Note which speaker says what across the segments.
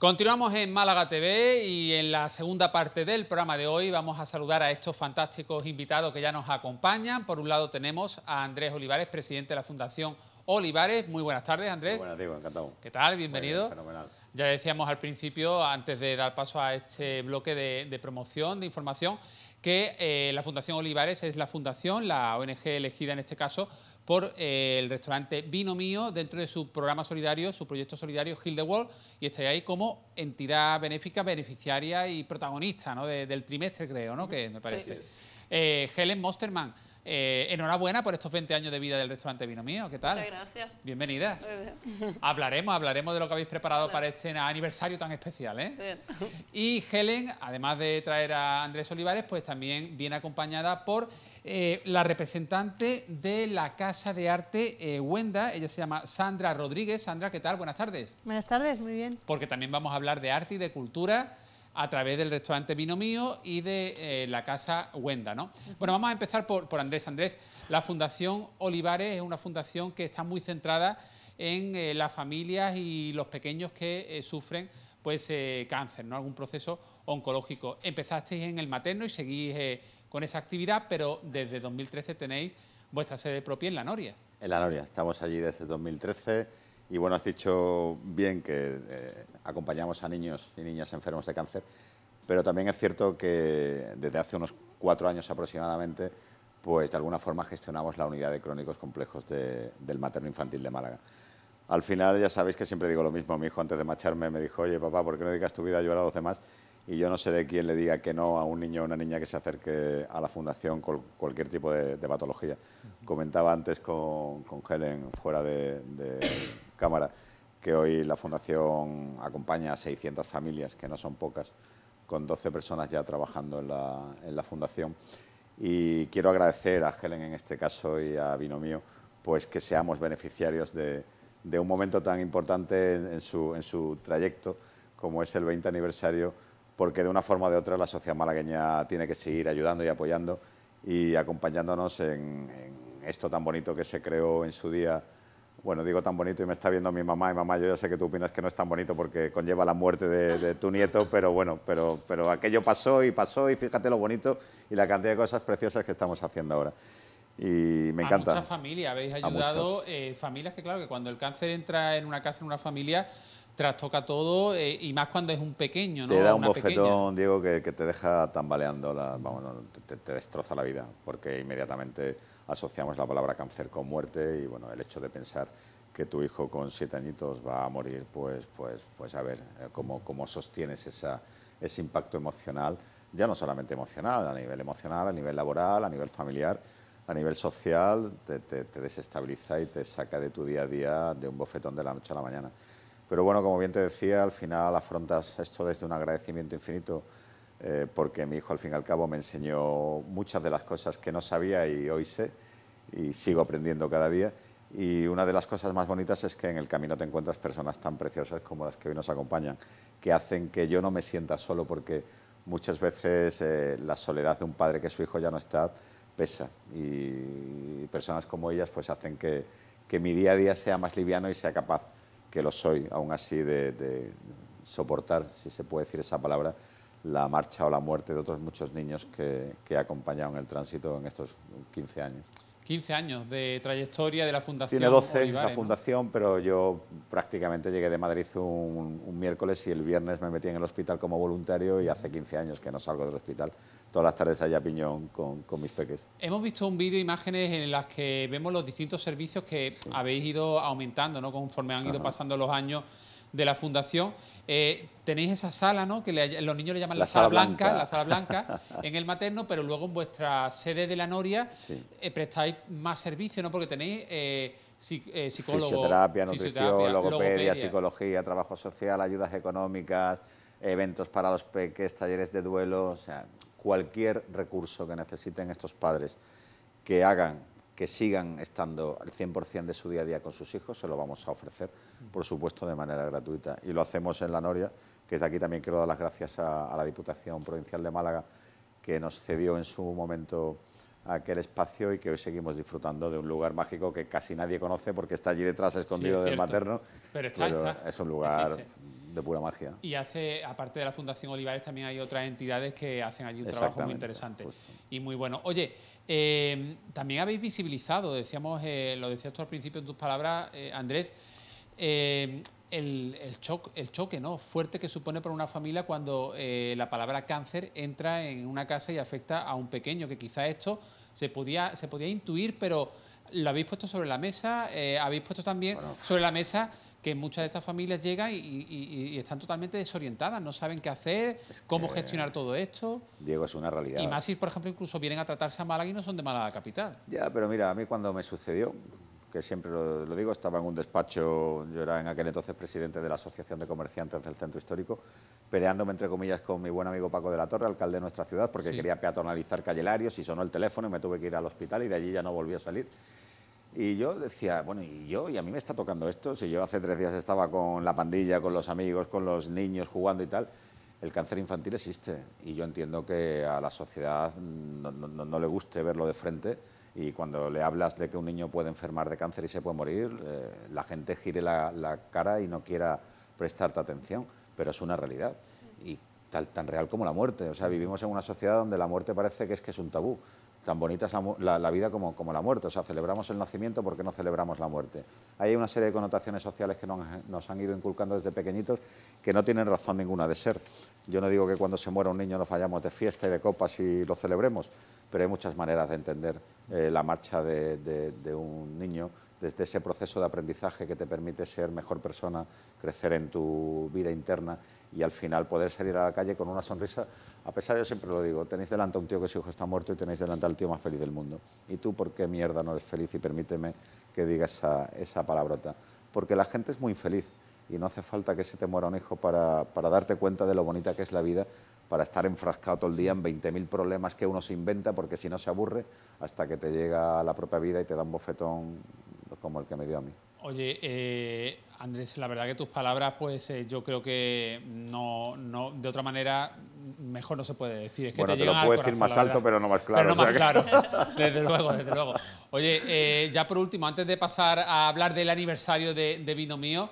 Speaker 1: Continuamos en Málaga TV y en la segunda parte del programa de hoy vamos a saludar a estos fantásticos invitados que ya nos acompañan. Por un lado tenemos a Andrés Olivares, presidente de la Fundación Olivares. Muy buenas tardes, Andrés.
Speaker 2: buenas, Diego, encantado.
Speaker 1: ¿Qué tal? Bienvenido. fenomenal. Ya decíamos al principio, antes de dar paso a este bloque de, promoción, de información, que eh, la Fundación Olivares es la fundación, la ONG elegida en este caso, por eh, el restaurante Vino Mío dentro de su programa solidario, su proyecto solidario Hill the World... y estáis ahí como entidad benéfica, beneficiaria y protagonista ¿no? del trimestre, creo, ¿no? que me parece. Eh, Helen Mosterman, eh, enhorabuena por estos 20 años de vida del restaurante Vino Mío. ¿Qué tal? Muchas gracias. Bienvenida. Hablaremos, hablaremos de lo que habéis preparado para este aniversario tan especial. ¿eh? Y Helen, además de traer a Andrés Olivares, pues también viene acompañada por eh, la representante de la Casa de Arte eh, Wenda, ella se llama Sandra Rodríguez. Sandra, ¿qué tal? Buenas tardes.
Speaker 3: Buenas tardes, muy bien.
Speaker 1: Porque también vamos a hablar de arte y de cultura a través del restaurante Vino Mío y de eh, la Casa Wenda, ¿no? Bueno, vamos a empezar por, Andrés. Andrés, la Fundación Olivares es una fundación que está muy centrada en las familias y los pequeños que sufren pues cáncer, ¿no? algún proceso oncológico. Empezasteis en el materno y seguís con esa actividad, pero desde 2013 tenéis vuestra sede propia en La Noria.
Speaker 2: En La Noria, estamos allí desde 2013 y bueno, has dicho bien que eh, acompañamos a niños y niñas enfermos de cáncer, pero también es cierto que desde hace unos cuatro años aproximadamente, pues de alguna forma gestionamos la unidad de crónicos complejos del materno infantil de Málaga. Al final ya sabéis que siempre digo lo mismo, mi hijo antes de marcharme me dijo, oye papá, ¿por qué no dedicas tu vida a ayudar a los demás? y yo no sé de quién le diga que no a un niño o una niña que se acerque a la fundación con cualquier tipo de, patología. Comentaba antes con, Helen, fuera de, cámara, que hoy la fundación acompaña a 600 familias, que no son pocas, con 12 personas ya trabajando en la, fundación. Y quiero agradecer a Helen en este caso y a Vino Mío, pues que seamos beneficiarios de, de un momento tan importante su, en su trayecto como es el 20 aniversario porque de una forma o de otra la sociedad malagueña tiene que seguir ayudando y apoyando y acompañándonos en, esto tan bonito que se creó en su día. Bueno, digo tan bonito y me está viendo mi mamá y mamá, yo ya sé que tú opinas que no es tan bonito porque conlleva la muerte de, tu nieto, pero bueno, pero, pero aquello pasó y pasó y fíjate lo bonito y la cantidad de cosas preciosas que estamos haciendo ahora y me encanta. A muchas
Speaker 1: familias, habéis ayudado, eh, familias que claro, que cuando el cáncer entra en una casa, en una familia, trastoca todo eh, y más cuando es un pequeño, ¿no? Te da un bofetón,
Speaker 2: Diego, que, te deja tambaleando, la, te, destroza la vida, porque inmediatamente asociamos la palabra cáncer con muerte y bueno, el hecho de pensar que tu hijo con siete añitos va a morir, pues, pues, pues a ver eh, cómo, cómo sostienes ese impacto emocional, ya no solamente emocional, a nivel emocional, a nivel laboral, a nivel familiar, a nivel social, te desestabiliza y te saca de tu día a día de un bofetón de la noche a la mañana. Pero bueno, como bien te decía, al final afrontas esto desde un agradecimiento infinito, eh, porque mi hijo al fin y al cabo me enseñó muchas de las cosas que no sabía y hoy sé, y sigo aprendiendo cada día. Y una de las cosas más bonitas es que en el camino te encuentras personas tan preciosas como las que hoy nos acompañan, que hacen que yo no me sienta solo, porque muchas veces eh, la soledad de un padre que su hijo ya no está pesa. Y personas como ellas pues hacen que mi día a día sea más liviano y sea capaz que lo soy, aún así, de, soportar, si se puede decir esa palabra, la marcha o la muerte de otros muchos niños que, que he acompañado el tránsito en estos 15 años.
Speaker 1: 15 años de trayectoria de la Fundación. Tiene 12 la
Speaker 2: Fundación, pero yo prácticamente llegué de Madrid un, miércoles y el viernes me metí en el hospital como voluntario y hace 15 años que no salgo del hospital. Todas las tardes allá piñón con, mis peques.
Speaker 1: Hemos visto un vídeo, imágenes en las que vemos los distintos servicios que habéis ido aumentando, ¿no? Conforme han ido pasando los años de la fundación, eh, tenéis esa sala, ¿no? Que le, los niños le llaman la, sala, blanca, la sala blanca en el materno, pero luego en vuestra sede de la Noria eh, prestáis más servicio, ¿no? Porque tenéis eh, eh psicólogos, fisioterapia, nutrición, logopedia,
Speaker 2: psicología, trabajo social, ayudas económicas, eventos para los peques, talleres de duelo, o sea, cualquier recurso que necesiten estos padres que hagan que sigan estando al 100% de su día a día con sus hijos, se lo vamos a ofrecer, por supuesto, de manera gratuita. Y lo hacemos en La Noria, que de aquí también quiero dar las gracias a, la Diputación Provincial de Málaga, que nos cedió en su momento aquel espacio y que hoy seguimos disfrutando de un lugar mágico que casi nadie conoce porque está allí detrás escondido del materno. Pero, es un lugar de pura magia.
Speaker 1: Y hace, aparte de la Fundación Olivares, también hay otras entidades que hacen allí un trabajo muy interesante y muy bueno. Oye, em, también habéis visibilizado, decíamos, eh, lo decías tú al principio en tus palabras, eh, Andrés, em, el, el, el, choque ¿no? fuerte que supone para una familia cuando eh, la palabra cáncer entra en una casa y afecta a un pequeño, que quizá esto se podía, se podía intuir, pero lo habéis puesto sobre la mesa, habéis puesto también sobre la mesa que muchas de estas familias llegan y, están totalmente desorientadas, no saben qué hacer, cómo gestionar todo esto.
Speaker 2: Diego, es una realidad. Y más
Speaker 1: si, por ejemplo, incluso vienen a tratarse a Málaga y no son de Málaga capital.
Speaker 2: Ya, pero mira, a mí cuando me sucedió, que siempre lo, digo, estaba en un despacho, yo era en aquel entonces presidente de la Asociación de Comerciantes del Centro Histórico, peleándome, entre comillas, con mi buen amigo Paco de la Torre, alcalde de nuestra ciudad, porque quería peatonalizar Calle Larios y sonó el teléfono y me tuve que ir al hospital y de allí ya no volví a salir. Y yo decía, bueno, y yo, y a mí me está tocando esto, si yo hace tres días estaba con la pandilla, con los amigos, con los niños jugando y tal, el cáncer infantil existe y yo entiendo que a la sociedad no, le guste verlo de frente y cuando le hablas de que un niño puede enfermar de cáncer y se puede morir, eh, la gente gire la, cara y no quiera prestarte atención, pero es una realidad y tan real como la muerte, o sea, vivimos en una sociedad donde la muerte parece que es que es un tabú tan bonita es la, vida como, la muerte. O sea, celebramos el nacimiento porque no celebramos la muerte. Hay una serie de connotaciones sociales que nos, han ido inculcando desde pequeñitos que no tienen razón ninguna de ser. Yo no digo que cuando se muera un niño nos fallamos de fiesta y de copas y lo celebremos, pero hay muchas maneras de entender eh, la marcha de un niño desde ese proceso de aprendizaje que te permite ser mejor persona, crecer en tu vida interna y al final poder salir a la calle con una sonrisa. A pesar, de yo siempre lo digo, tenéis delante a un tío que su hijo está muerto y tenéis delante al tío más feliz del mundo. ¿Y tú por qué mierda no eres feliz? Y permíteme que diga esa, esa palabrota. Porque la gente es muy infeliz y no hace falta que se te muera un hijo para, darte cuenta de lo bonita que es la vida para estar enfrascado todo el día en 20.000 problemas que uno se inventa porque si no se aburre hasta que te llega la propia vida y te da un bofetón como el que me dio a mí.
Speaker 1: Oye, eh, Andrés, la verdad que tus palabras, pues eh, yo creo que no, de otra manera, mejor no se puede decir. Es que bueno, te, lo puedo decir más alto, pero no más claro. Pero no más claro, desde luego, desde luego. Oye, eh, ya por último, antes de pasar a hablar del aniversario de Vino Mío,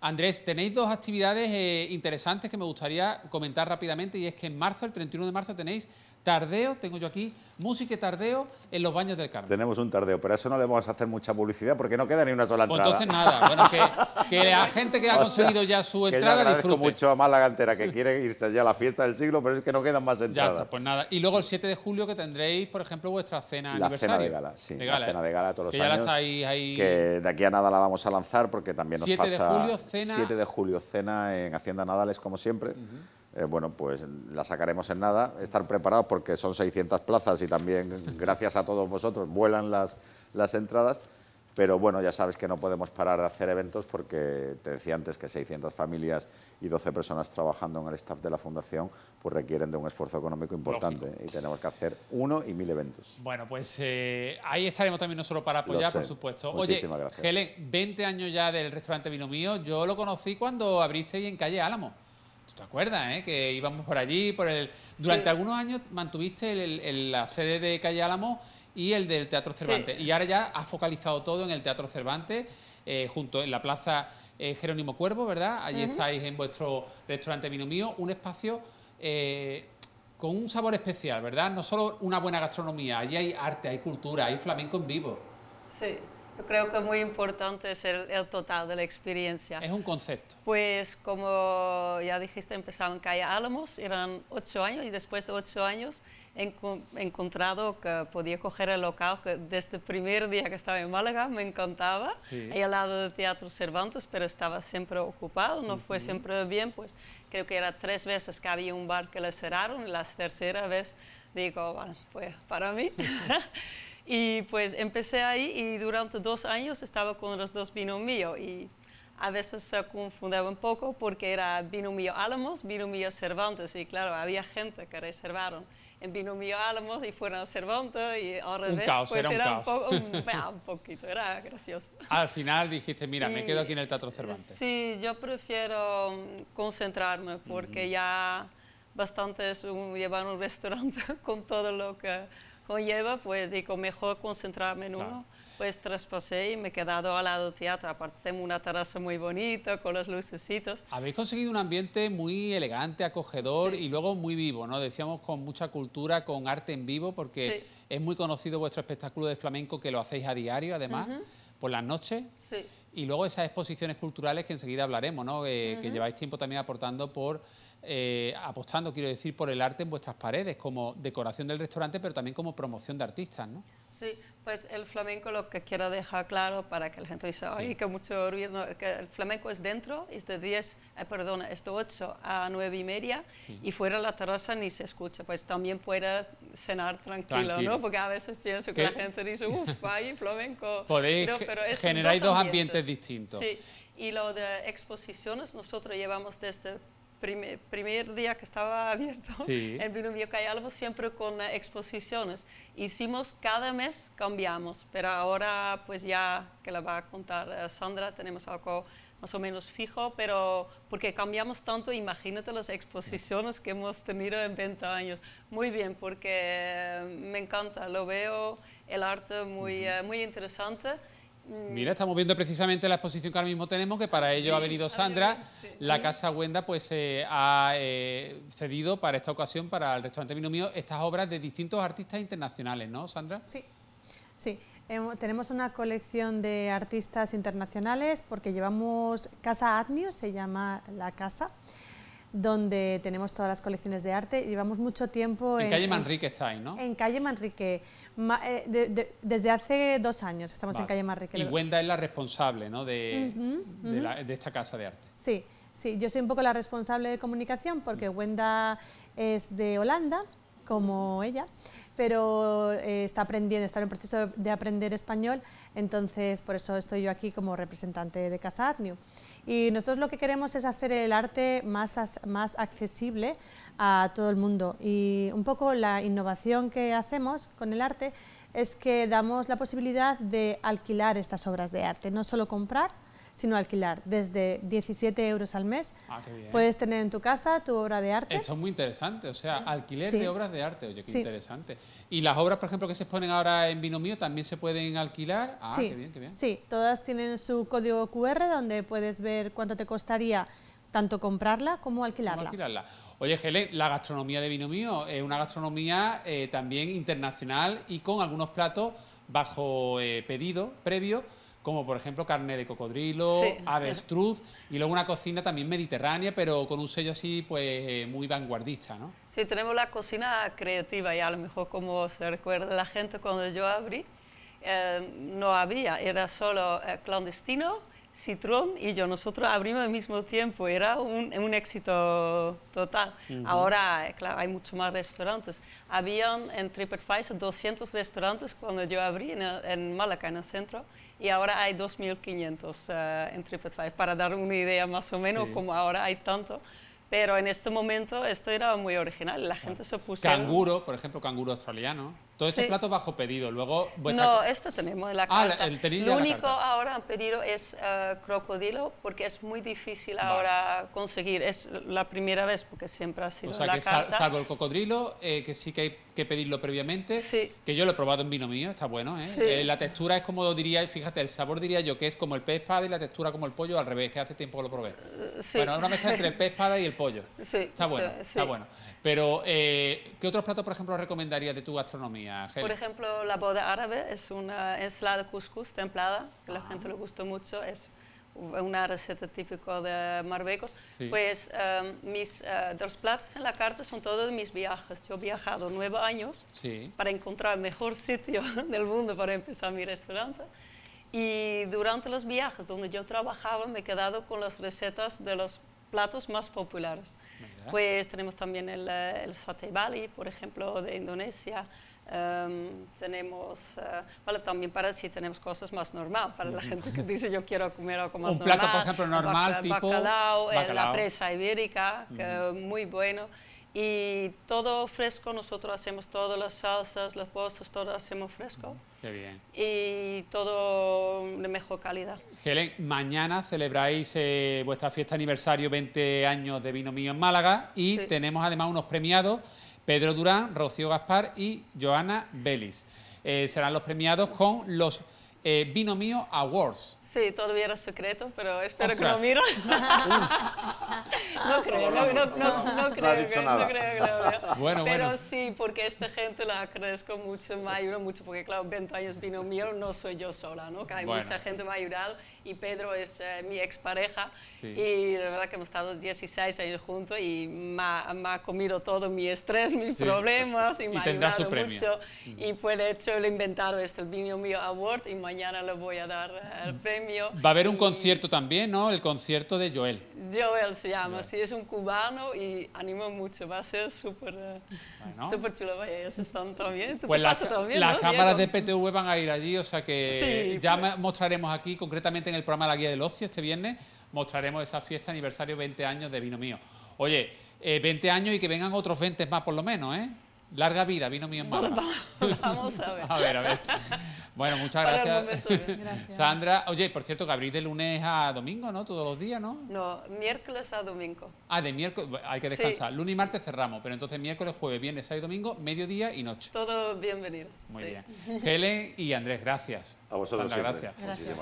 Speaker 1: Andrés, tenéis dos actividades interesantes que me gustaría comentar rápidamente y es que en marzo, el 31 de marzo, tenéis Tardeo, tengo yo aquí, música y tardeo en los baños del Carmen.
Speaker 2: Tenemos un tardeo, pero a eso no le vamos a hacer mucha publicidad porque no queda ni una sola pues entrada. entonces nada, bueno,
Speaker 1: que, que la gente que ha conseguido ya su entrada que yo agradezco
Speaker 2: mucho a Málaga entera que quiere irse ya a la fiesta del siglo, pero es que no quedan más entradas. Ya está, pues
Speaker 1: nada. Y luego el 7 de julio que tendréis, por ejemplo, vuestra cena la Cena de gala, sí, la cena de ¿eh? gala todos los años. Que
Speaker 2: de aquí a nada la vamos a lanzar porque también nos 7 pasa... 7 de julio, cena... 7 de julio, cena en Hacienda Nadales, como siempre. Eh, bueno, pues la sacaremos en nada. Estar preparados porque son 600 plazas y también, gracias a todos vosotros, vuelan las, entradas. Pero bueno, ya sabes que no podemos parar de hacer eventos porque te decía antes que 600 familias y 12 personas trabajando en el staff de la fundación pues requieren de un esfuerzo económico importante y tenemos que hacer uno y mil eventos.
Speaker 1: Bueno, pues eh, ahí estaremos también nosotros para apoyar, por supuesto. Muchísimas Oye, gracias. Helen, 20 años ya del restaurante Vino Mío, yo lo conocí cuando abriste ahí en calle Álamo. ¿Tú te acuerdas, eh? Que íbamos por allí, por el... Durante algunos años mantuviste la sede de Calle Álamo y el del Teatro Cervantes. Y ahora ya has focalizado todo en el Teatro Cervantes, eh, junto en la Plaza eh, Jerónimo Cuervo, ¿verdad? Allí estáis en vuestro restaurante Vino Mío, un espacio eh, con un sabor especial, ¿verdad? No solo una buena gastronomía, allí hay arte, hay cultura, hay flamenco en vivo.
Speaker 4: Sí. Yo creo que muy importante es el, total de la experiencia. Es un concepto. Pues como ya dijiste, empezaba en Calle Álamos, eran ocho años y después de ocho años he encontrado que podía coger el local que desde el primer día que estaba en Málaga me encantaba, ahí al lado del Teatro Cervantes, pero estaba siempre ocupado, no fue siempre bien, pues creo que era tres veces que había un bar que le cerraron y la tercera vez digo, bueno, pues para mí. Y pues empecé ahí y durante dos años estaba con los dos Vino Mío y a veces se confundía un poco porque era vino mío Álamos, vino mío Cervantes y claro, había gente que reservaron en vino mío Álamos y fueron a Cervantes y al revés, un caos, pues era, un, caos. Un, poquito, era gracioso.
Speaker 1: Al final dijiste, mira, me quedo aquí en el Teatro Cervantes.
Speaker 4: Sí, yo prefiero um, concentrarme porque ya bastante es llevar un restaurante con todo lo que conlleva, pues digo, mejor concentrarme en uno. Pues traspasé y me he quedado al lado del teatro. Aparte una terraza muy bonita con los lucecitos.
Speaker 1: Habéis conseguido un ambiente muy elegante, acogedor y luego muy vivo, ¿no? Decíamos con mucha cultura, con arte en vivo, porque es muy conocido vuestro espectáculo de flamenco que lo hacéis a diario, además. por las noches. Sí. Y luego esas exposiciones culturales que enseguida hablaremos, ¿no? Eh, que lleváis tiempo también aportando por eh, apostando, quiero decir, por el arte en vuestras paredes, como decoración del restaurante, pero también como promoción de artistas, ¿no?
Speaker 4: Sí, pues el flamenco lo que quiero dejar claro para que la gente diga, que mucho ruido, que el flamenco es dentro, es de 10, eh, es 8 a 9 y media y fuera la terraza ni se escucha, pues también puede cenar tranquilo, ¿no? Porque a veces pienso que la gente dice, uff, hay flamenco. generáis dos ambientes. ambientes distintos. Sí, y lo de exposiciones nosotros llevamos desde primer, primer día que estaba abierto en Binomio Cayalvo, siempre con eh, exposiciones. Hicimos cada mes, cambiamos, pero ahora pues ya que la va a contar eh, Sandra, tenemos algo más o menos fijo, pero porque cambiamos tanto, imagínate las exposiciones que hemos tenido en 20 años. Muy bien, porque eh, me encanta, lo veo el arte muy, muy interesante eh, Mira,
Speaker 1: estamos viendo precisamente la exposición que ahora mismo tenemos, que para ello ha venido Sandra. la Casa Wenda pues eh, ha eh, cedido para esta ocasión, para el restaurante Vino Mío, estas obras de distintos artistas internacionales, ¿no, Sandra? Sí,
Speaker 3: sí. tenemos una colección de artistas internacionales porque llevamos Casa Adnio, se llama la casa donde tenemos todas las colecciones de arte. Llevamos mucho tiempo... En, en calle Manrique estáis, ¿no? En calle Manrique, eh, desde hace dos años estamos en calle Marrique. Y
Speaker 1: Wenda es la responsable ¿no? de, esta casa de arte.
Speaker 3: Sí, sí, yo soy un poco la responsable de comunicación porque mm. Wenda es de Holanda, como mm. ella, pero eh, está aprendiendo, está en el proceso de aprender español, entonces por eso estoy yo aquí como representante de Casa Atniu. Y nosotros lo que queremos es hacer el arte más, más accesible a todo el mundo. Y un poco la innovación que hacemos con el arte es que damos la posibilidad de alquilar estas obras de arte, no solo comprar, sino alquilar. Desde 17 euros al mes ah, puedes tener en tu casa tu obra de arte. Esto
Speaker 1: es muy interesante, o sea, alquiler de obras de arte, oye, qué interesante. Y las obras, por ejemplo, que se exponen ahora en Mío... también se pueden alquilar. Ah, qué bien, qué bien. Sí,
Speaker 3: todas tienen su código QR donde puedes ver cuánto te costaría tanto comprarla como alquilarla.
Speaker 1: Oye, Gele, la gastronomía de Vino Mío es una gastronomía eh, también internacional y con algunos platos bajo eh, pedido previo, como por ejemplo carne de cocodrilo, avestruz y luego una cocina también mediterránea, pero con un sello así pues eh, muy vanguardista, ¿no?
Speaker 4: Sí, tenemos la cocina creativa y a lo mejor como se recuerda la gente cuando yo abrí, no había, era solo clandestino Citrón y yo, nosotros abrimos al mismo tiempo, era un, éxito total. Ahora, eh, claro, hay mucho más restaurantes. Habían en Five 200 restaurantes cuando yo abrí en, en en el centro, y ahora hay 2.500 eh, en en Five, para dar una idea más o menos como ahora hay tanto. Pero en este momento esto era muy original, la ah. gente se puso... Canguro,
Speaker 1: por ejemplo, canguro australiano. Todo este plato bajo pedido. Luego No,
Speaker 4: esto tenemos en la ah, carta. Ah, el Lo único ahora han pedido es eh, crocodilo porque es muy difícil ahora conseguir. Es la primera vez porque siempre ha sido o sea, que salvo
Speaker 1: el cocodrilo, eh, que sí que hay que pedirlo previamente, sí. que yo lo he probado en vino mío, está bueno. ¿eh? ¿eh? la textura es como diría, fíjate, el sabor diría yo que es como el pez espada y la textura como el pollo al revés, que hace tiempo lo probé. Bueno, ahora me mezcla entre el pez espada y el pollo.
Speaker 4: está bueno, está bueno.
Speaker 1: Pero, ¿qué otros platos, por ejemplo, recomendarías de tu gastronomía? Por
Speaker 4: ejemplo, la boda árabe es una ensalada couscous templada, que a la ah. gente le gusta mucho, es una receta típica de Marruecos. Pues em, mis, eh, dos platos en la carta son todos de mis viajes. Yo he viajado nueve años para encontrar el mejor sitio del mundo para empezar mi restaurante. Y durante los viajes donde yo trabajaba me he quedado con las recetas de los platos más populares. Pues tenemos también el, eh, el satay bali, por ejemplo, de Indonesia, Em, tenemos, eh, también para si tenemos cosas más normal, para la gente que dice yo quiero comer algo más normal. Un plato, por ejemplo, normal, tipo... Bacalao, eh, la presa ibérica, muy bueno. Y todo fresco, nosotros hacemos todas las salsas, los postres, todo hacemos fresco. Qué bien. Y todo de mejor calidad.
Speaker 1: Helen, mañana celebráis eh, vuestra fiesta aniversario 20 años de Vino Mío en Málaga y tenemos además unos premiados Pedro Durán, Rocío Gaspar y Joana Belis. Eh, serán los premiados con los eh, Vino Mío Awards
Speaker 4: todo todavía era secreto, pero espero que lo miro. no creo, no, creo, no creo lo Bueno, pero sí, porque esta gente la agradezco mucho, me ayudado mucho, porque claro, 20 años vino mío, no soy yo sola, ¿no? Que hay mucha gente que me ha ayudado y Pedro es eh, mi expareja y la verdad que hemos estado 16 años juntos y me ha, comido todo mi estrés, mis problemas y, me ha ayudado mucho. Y por de hecho, le he inventado este Vino Mío Award y mañana le voy a dar eh, el premio
Speaker 1: Va a haber un concierto también, ¿no? El concierto de Joel.
Speaker 4: Joel se llama, sí, es un cubano y anima mucho, va a ser súper eh, chulo. están también. Pues también, las cámaras de
Speaker 1: PTV van a ir allí, o sea que ya pues. mostraremos aquí, concretamente en el programa La Guía del Ocio este viernes, mostraremos esa fiesta aniversario 20 años de Vino Mío. Oye, 20 eh, años y que vengan otros 20 más por lo menos, ¿eh? Larga vida, vino mi mamá.
Speaker 3: Vamos a ver. a ver, a ver.
Speaker 1: Bueno, muchas gracias. Sandra, oye, por cierto, que abrís de lunes a domingo, ¿no? Todos los días, ¿no?
Speaker 4: No, miércoles a domingo.
Speaker 1: Ah, de miércoles, hay que descansar. Lunes y martes cerramos, pero entonces miércoles, jueves, viernes, sábado y domingo, mediodía y noche.
Speaker 4: Todo bienvenido.
Speaker 1: Muy bien. Helen y Andrés, gracias.
Speaker 2: A vosotros. Sandra,
Speaker 1: gracias.